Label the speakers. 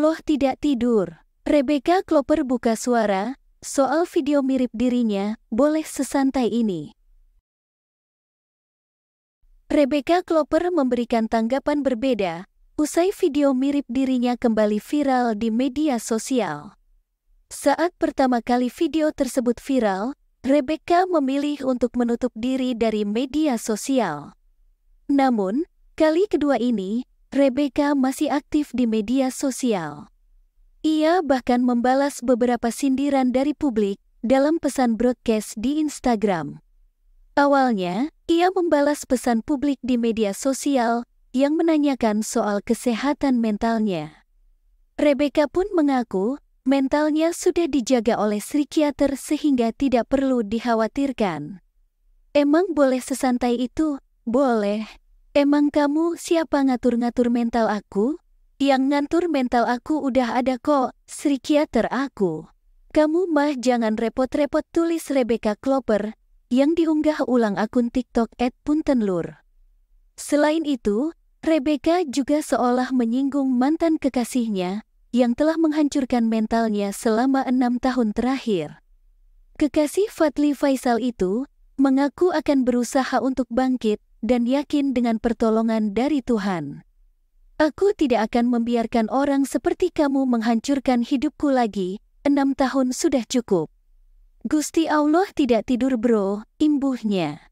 Speaker 1: Allah tidak tidur. Rebecca Klopper buka suara, soal video mirip dirinya, boleh sesantai ini. Rebecca Klopper memberikan tanggapan berbeda, usai video mirip dirinya kembali viral di media sosial. Saat pertama kali video tersebut viral, Rebecca memilih untuk menutup diri dari media sosial. Namun, kali kedua ini, Rebecca masih aktif di media sosial. Ia bahkan membalas beberapa sindiran dari publik dalam pesan broadcast di Instagram. Awalnya, ia membalas pesan publik di media sosial yang menanyakan soal kesehatan mentalnya. Rebecca pun mengaku mentalnya sudah dijaga oleh psikiater sehingga tidak perlu dikhawatirkan. Emang boleh sesantai itu? Boleh, Emang kamu siapa ngatur-ngatur mental aku? Yang ngatur mental aku udah ada kok, psikiater aku. Kamu mah jangan repot-repot tulis Rebecca Klopper, yang diunggah ulang akun TikTok at Puntenlur. Selain itu, Rebecca juga seolah menyinggung mantan kekasihnya, yang telah menghancurkan mentalnya selama enam tahun
Speaker 2: terakhir.
Speaker 1: Kekasih Fadli Faisal itu mengaku akan berusaha untuk bangkit, dan yakin dengan pertolongan dari Tuhan. Aku tidak akan membiarkan orang seperti kamu menghancurkan hidupku lagi, enam tahun sudah cukup. Gusti Allah tidak tidur bro, imbuhnya.